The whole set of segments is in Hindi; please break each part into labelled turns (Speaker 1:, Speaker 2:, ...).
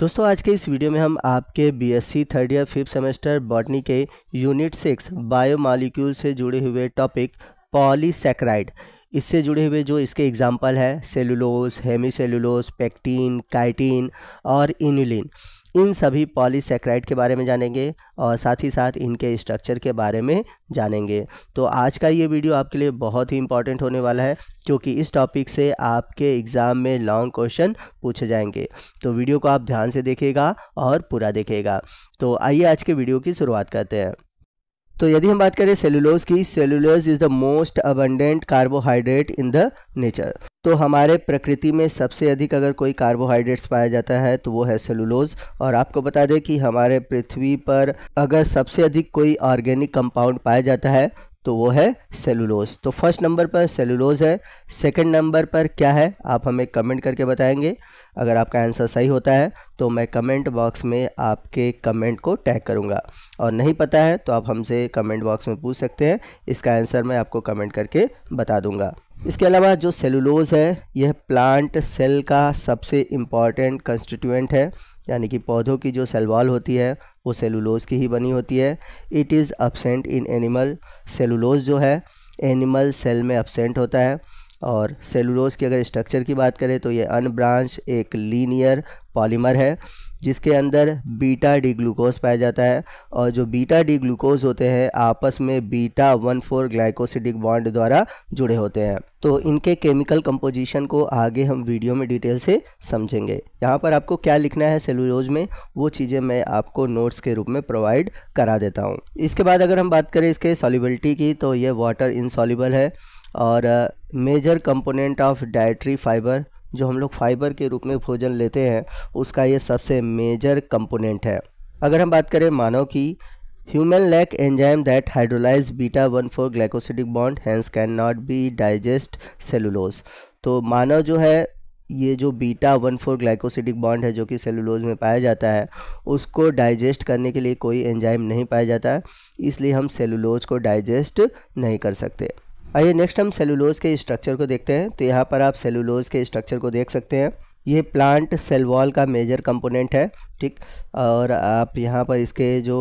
Speaker 1: दोस्तों आज के इस वीडियो में हम आपके BSc third year fifth semester botany के यूनिट सिक्स बायोमालिक्यूल से जुड़े हुए टॉपिक पॉलीसेक्राइड इससे जुड़े हुए जो इसके एग्जाम्पल है cellulose hemi cellulose pectin chitin और इनुलिन इन सभी पॉलीसेक्राइड के बारे में जानेंगे और साथ ही साथ इनके स्ट्रक्चर के बारे में जानेंगे तो आज का ये वीडियो आपके लिए बहुत ही इंपॉर्टेंट होने वाला है क्योंकि इस टॉपिक से आपके एग्ज़ाम में लॉन्ग क्वेश्चन पूछे जाएंगे तो वीडियो को आप ध्यान से देखेगा और पूरा देखेगा तो आइए आज के वीडियो की शुरुआत करते हैं तो यदि हम बात करें सेलुलोज की cellulose is the most abundant carbohydrate in the nature तो हमारे प्रकृति में सबसे अधिक अगर कोई कार्बोहाइड्रेट्स पाया जाता है तो वो है सेलुलोज और आपको बता दें कि हमारे पृथ्वी पर अगर सबसे अधिक कोई ऑर्गेनिक कंपाउंड पाया जाता है तो वो है सेलुलोज तो फर्स्ट नंबर पर सेलुलोज है सेकंड नंबर पर क्या है आप हमें कमेंट करके बताएंगे अगर आपका आंसर सही होता है तो मैं कमेंट बॉक्स में आपके कमेंट को टैग करूंगा और नहीं पता है तो आप हमसे कमेंट बॉक्स में पूछ सकते हैं इसका आंसर मैं आपको कमेंट करके बता दूंगा इसके अलावा जो सेलुलोज़ है यह प्लांट सेल का सबसे इम्पॉर्टेंट कंस्टिट्यूएंट है यानी कि पौधों की जो सेलवाल होती है वो सेलुलोज़ की ही बनी होती है it is absent in animal cellulose जो है एनिमल सेल में अबसेंट होता है और सेलुलोज़ की अगर स्ट्रक्चर की बात करें तो ये अनब्रांच एक लीनियर पॉलीमर है जिसके अंदर बीटा डी ग्लूकोज पाया जाता है और जो बीटा डी ग्लूकोज होते हैं आपस में beta one four glycosidic bond द्वारा जुड़े होते हैं तो इनके केमिकल कंपोजिशन को आगे हम वीडियो में डिटेल से समझेंगे यहाँ पर आपको क्या लिखना है सेलुलोज में वो चीज़ें मैं आपको नोट्स के रूप में प्रोवाइड करा देता हूँ इसके बाद अगर हम बात करें इसके सॉलिबिलिटी की तो ये वाटर इनसॉलिबल है और major component of dietary fibre जो हम लोग फाइबर के रूप में भोजन लेते हैं उसका ये सबसे मेजर कंपोनेंट है अगर हम बात करें मानव की human lack enzyme that hydrolyse beta one four glycosidic bond hence can not be digest cellulose तो मानव जो है ये जो beta one four glycosidic bond है जो कि सेलुलोज में पाया जाता है उसको डाइजेस्ट करने के लिए कोई एंजाइम नहीं पाया जाता इसलिए हम सेलुलोज को डाइजेस्ट नहीं कर सकते आइए नेक्स्ट हम सेलुलोज के स्ट्रक्चर को देखते हैं तो यहाँ पर आप सेलुलोज के स्ट्रक्चर को देख सकते हैं ये प्लांट सेल वॉल का मेजर कंपोनेंट है ठीक और आप यहाँ पर इसके जो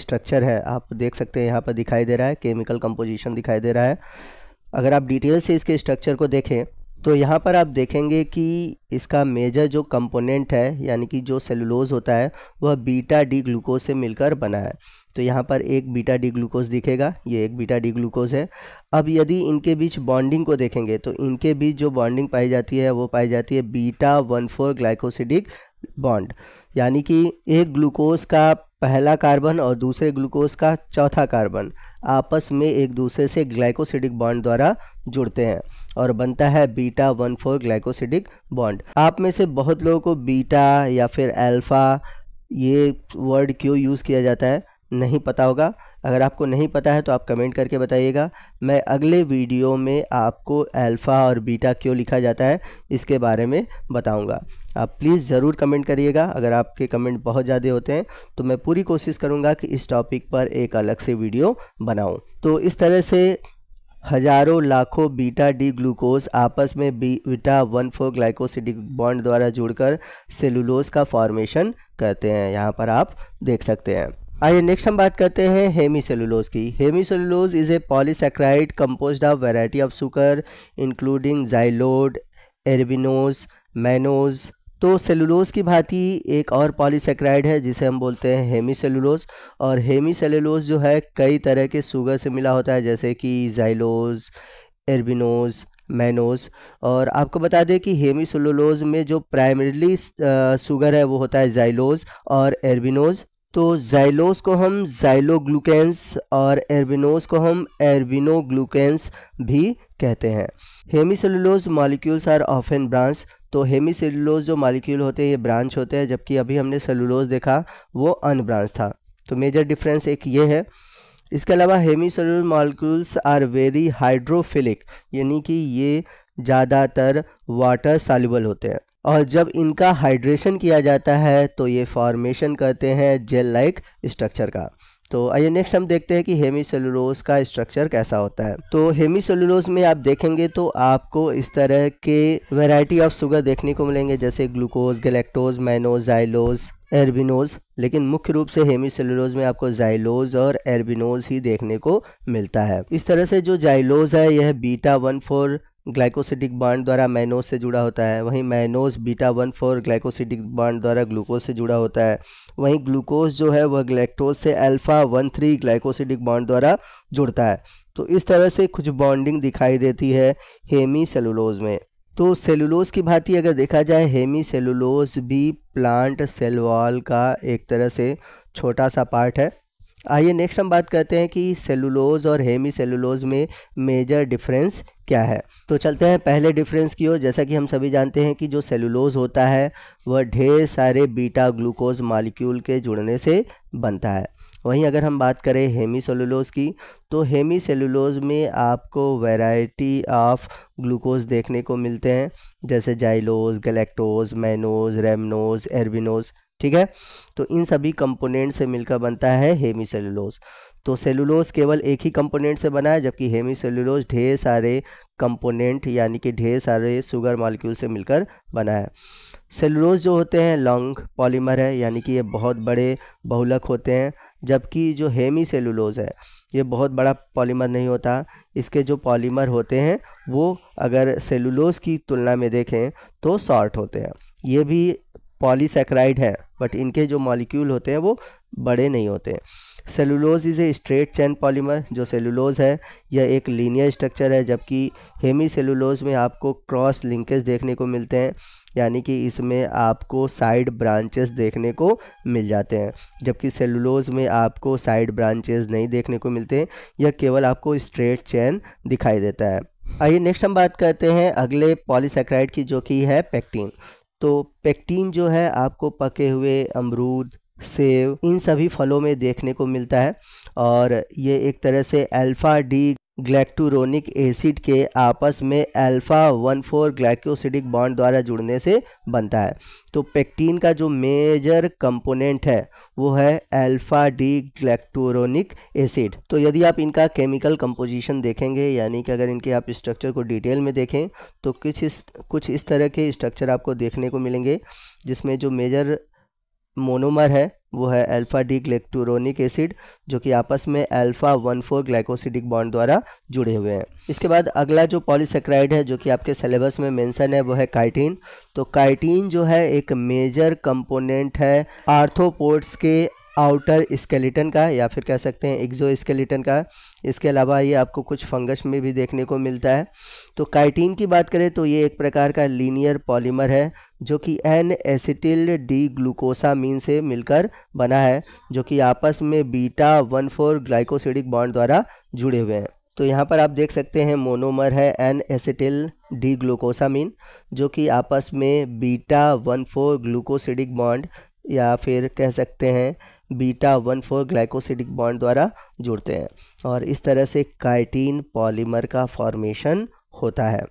Speaker 1: स्ट्रक्चर है आप देख सकते हैं यहाँ पर दिखाई दे रहा है केमिकल कंपोजिशन दिखाई दे रहा है अगर आप डिटेल से इसके स्ट्रक्चर को देखें तो यहाँ पर आप देखेंगे कि इसका मेजर जो कंपोनेंट है यानी कि जो सेलुलोज होता है वह बीटा डी ग्लूकोज से मिलकर बना है तो यहाँ पर एक बीटा डी ग्लूकोज दिखेगा ये एक बीटा डी ग्लूकोज है अब यदि इनके बीच बॉन्डिंग को देखेंगे तो इनके बीच जो बॉन्डिंग पाई जाती है वो पाई जाती है beta one four glycosidic bond यानी कि एक ग्लूकोज का पहला कार्बन और दूसरे ग्लूकोज का चौथा कार्बन आपस में एक दूसरे से ग्लाइकोसिडिक बॉन्ड द्वारा जुड़ते हैं और बनता है beta one four glycosidic bond आप में से बहुत लोगों को बीटा या फिर अल्फा ये वर्ड क्यों यूज़ किया जाता है नहीं पता होगा अगर आपको नहीं पता है तो आप कमेंट करके बताइएगा मैं अगले वीडियो में आपको अल्फ़ा और बीटा क्यों लिखा जाता है इसके बारे में बताऊंगा आप प्लीज़ ज़रूर कमेंट करिएगा अगर आपके कमेंट बहुत ज़्यादा होते हैं तो मैं पूरी कोशिश करूँगा कि इस टॉपिक पर एक अलग से वीडियो बनाऊँ तो इस तरह से हजारों लाखों बीटा डी ग्लूकोज आपस में beta one four glycosidic bond द्वारा जुड़कर सेलुलोज का फॉर्मेशन करते हैं यहाँ पर आप देख सकते हैं आइए नेक्स्ट हम बात करते हैं हेमी सेलुलोज की hemi cellulose is a polysaccharide compose of variety of sugar including xylose arabinose mannose तो सेलुलोज की भांति एक और पॉलीसेक्राइड है जिसे हम बोलते हैं हेमी सेलुलोज और हेमी सेलुलोज जो है कई तरह के शुगर से मिला होता है जैसे कि जाइलोज एरबिनोज मैनोज और आपको बता दें कि हेमी सेलुलोज में जो प्राइमरीली सुगर है वो होता है जाइलोज और एरबिनोज तो जाइलोस को हम जाइलोग्लूकेंस और एरबिनोस को हम एरबिनोग्लूकेंस भी कहते हैं hemicellulose molecules are an branch तो हेमीसेलुलोज जो मॉलिक्यूल होते हैं ये ब्रांच होते हैं जबकि अभी हमने सेलुलोज देखा वो अनब्रांच था तो मेजर डिफरेंस एक ये है इसके अलावा hemicellular molecules are very hydrophilic यानी कि ये ज़्यादातर वाटर सॉल्युबल होते हैं और जब इनका हाइड्रेशन किया जाता है तो ये फॉर्मेशन करते हैं जेल लाइक स्ट्रक्चर का तो आइए नेक्स्ट हम देखते हैं कि हेमी का स्ट्रक्चर कैसा होता है तो हेमी में आप देखेंगे तो आपको इस तरह के वैरायटी ऑफ शुगर देखने को मिलेंगे जैसे glucose galactose mannose xylose arabinose लेकिन मुख्य रूप से हेमी में आपको जाइलोज और एरबिनोज ही देखने को मिलता है इस तरह से जो जाइलोज है यह beta one four glycosidic bond द्वारा मैनोज से जुड़ा होता है वहीं mannose beta one four glycosidic bond द्वारा ग्लूकोज से जुड़ा होता है वहीं ग्लूकोज जो है वह ग्लैक्टोज से alpha one three glycosidic bond द्वारा जुड़ता है तो इस तरह से कुछ बॉन्डिंग दिखाई देती है हेमी सेलुलोज में तो सेलुलोज की भांति अगर देखा जाए हेमी सेलुलोज भी प्लांट सेल का एक तरह से छोटा सा पार्ट है आइए नेक्स्ट हम बात करते हैं कि सेलुलोज और हेमी सेलुलोज में मेजर डिफरेंस क्या है तो चलते हैं पहले डिफरेंस की ओर जैसा कि हम सभी जानते हैं कि जो सेलुलोज होता है वह ढेर सारे बीटा ग्लूकोज मालिक्यूल के जुड़ने से बनता है वहीं अगर हम बात करें हेमी सेलुलोज की तो हेमी सेलुलोज में आपको वैरायटी ऑफ ग्लूकोज देखने को मिलते हैं जैसे xylose galactose mannose rhamnose arabinose ठीक है तो इन सभी कंपोनेंट से मिलकर बनता है हेमी सेलुलोज तो सेलुलोज केवल एक ही कंपोनेंट से बना है जबकि हेमी सेलुलोज ढेर सारे कंपोनेंट यानी कि ढेर सारे शुगर मॉलिक्यूल से मिलकर बना है सेलुलोज जो होते हैं लॉन्ग पॉलीमर है यानी कि ये बहुत बड़े बहुलक होते हैं जबकि जो हेमी सेलुलोज है ये बहुत बड़ा पॉलीमर नहीं होता इसके जो पॉलीमर होते हैं वो अगर सेलुलोज की तुलना में देखें तो शॉर्ट होते हैं ये भी पॉलीसेक्राइड है बट इनके जो मॉलिक्यूल होते हैं वो बड़े नहीं होते cellulose is a straight chain polymer जो सेलुलोज है यह एक लीनियर स्ट्रक्चर है जबकि हेमी सेलुलोज में आपको क्रॉस लिंकेज देखने को मिलते हैं यानी कि इसमें आपको साइड ब्रांचेस देखने को मिल जाते हैं जबकि सेलुलोज में आपको साइड ब्रांचेस नहीं देखने को मिलते हैं यह केवल आपको स्ट्रेट चैन दिखाई देता है आइए नेक्स्ट हम बात करते हैं अगले पॉलीसेक्राइड की जो कि है पैक्टीन तो पेक्टीन जो है आपको पके हुए अमरूद सेब इन सभी फलों में देखने को मिलता है और ये एक तरह से अल्फ़ा डी ग्लैक्टूरोनिक एसिड के आपस में alpha one four glycosidic bond द्वारा जुड़ने से बनता है तो पेक्टीन का जो मेजर कंपोनेंट है वो है अल्फा डी ग्लैक्टूरोनिक एसिड तो यदि आप इनका केमिकल कंपोजिशन देखेंगे यानी कि अगर इनके आप स्ट्रक्चर को डिटेल में देखें तो कुछ इस कुछ इस तरह के स्ट्रक्चर आपको देखने को मिलेंगे जिसमें जो मेजर मोनोमर है वो है अल्फ़ा डी ग्लेक्टोरोनिक एसिड जो कि आपस में alpha one four glycosidic bond द्वारा जुड़े हुए हैं इसके बाद अगला जो पॉलीसेक्राइड है जो कि आपके सिलेबस में मेंशन है वो है काइटीन तो काइटीन जो है एक मेजर कंपोनेंट है आर्थोपोड्स के आउटर स्केलेटन का या फिर कह सकते हैं एक्जो स्केलेटन का इसके अलावा ये आपको कुछ फंगस में भी देखने को मिलता है तो काइटीन की बात करें तो ये एक प्रकार का लीनियर पॉलीमर है जो कि एन एसिटिल डी ग्लूकोसामीन से मिलकर बना है जो कि आपस में beta one four glycosidic bond द्वारा जुड़े हुए हैं तो यहाँ पर आप देख सकते हैं मोनोमर है एन एसिटिल डी ग्लूकोसामीन जो कि आपस में beta one four glucosidic bond या फिर कह सकते हैं beta one four glycosidic bond द्वारा जुड़ते हैं और इस तरह से काइटीन पॉलीमर का फॉर्मेशन होता है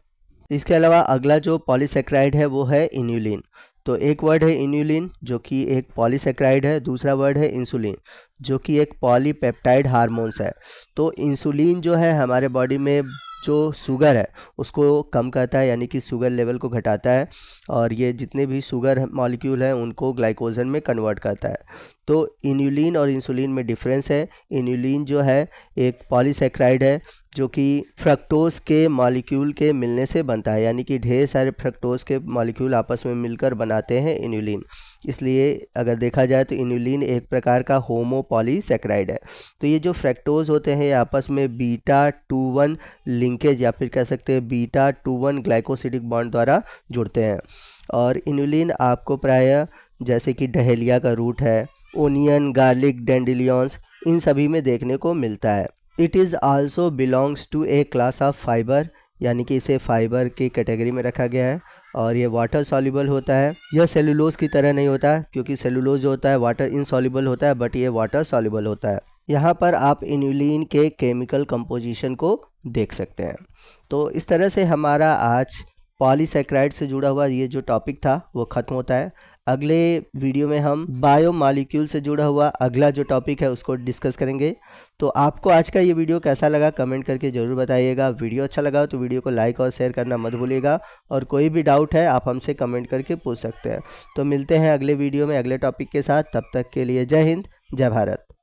Speaker 1: इसके अलावा अगला जो पॉलीसेक्राइड है वो है इन्यूलिन तो एक वर्ड है इन्यूलिन जो कि एक पॉलीसेक्राइड है दूसरा वर्ड है इंसुलिन जो कि एक पॉलीपेप्टाइड हारमोन्स है तो इंसुलिन जो है हमारे बॉडी में जो शुगर है उसको कम करता है यानी कि शुगर लेवल को घटाता है और ये जितने भी शुगर मॉलिक्यूल हैं उनको ग्लाइकोजन में कन्वर्ट करता है तो इन्यूलिन और इंसुलिन में डिफरेंस है इन्यूलिन जो है एक पॉलीसेक्राइड है जो कि फ्रक्टोज के मॉलिक्यूल के मिलने से बनता है यानी कि ढेर सारे फ्रक्टोज के मॉलिक्यूल आपस में मिलकर बनाते हैं इन्यूलिन इसलिए अगर देखा जाए तो इन्यूलिन एक प्रकार का होमोपॉलीसेक्राइड है तो ये जो फ्रक्टोज होते हैं आपस में बीटा टू वन लिंकेज या फिर कह सकते हैं beta two one glycosidic bond द्वारा जुड़ते हैं और इन्यूलिन आपको प्रायः जैसे कि डहेलिया का रूट है ओनियन गार्लिक डेंडिलियंस इन सभी में देखने को मिलता है it is also belongs to a class of fibre यानी कि इसे फाइबर की कैटेगरी में रखा गया है और ये वाटर सॉल्यूबल होता है यह सेलुलोज की तरह नहीं होता क्योंकि सेलुलोज जो होता है वाटर इनसॉल्यूबल होता है बट ये वाटर सॉल्यूबल होता है यहाँ पर आप इन्यूलिन के केमिकल कंपोजिशन को देख सकते हैं तो इस तरह से हमारा आज पॉलीसेक्राइड से जुड़ा हुआ ये जो टॉपिक था वो ख़त्म होता है अगले वीडियो में हम बायो मालिक्यूल से जुड़ा हुआ अगला जो टॉपिक है उसको डिस्कस करेंगे तो आपको आज का ये वीडियो कैसा लगा कमेंट करके ज़रूर बताइएगा वीडियो अच्छा लगा तो वीडियो को लाइक और शेयर करना मत भूलिएगा और कोई भी डाउट है आप हमसे कमेंट करके पूछ सकते हैं तो मिलते हैं अगले वीडियो में अगले टॉपिक के साथ तब तक के लिए जय हिंद जय भारत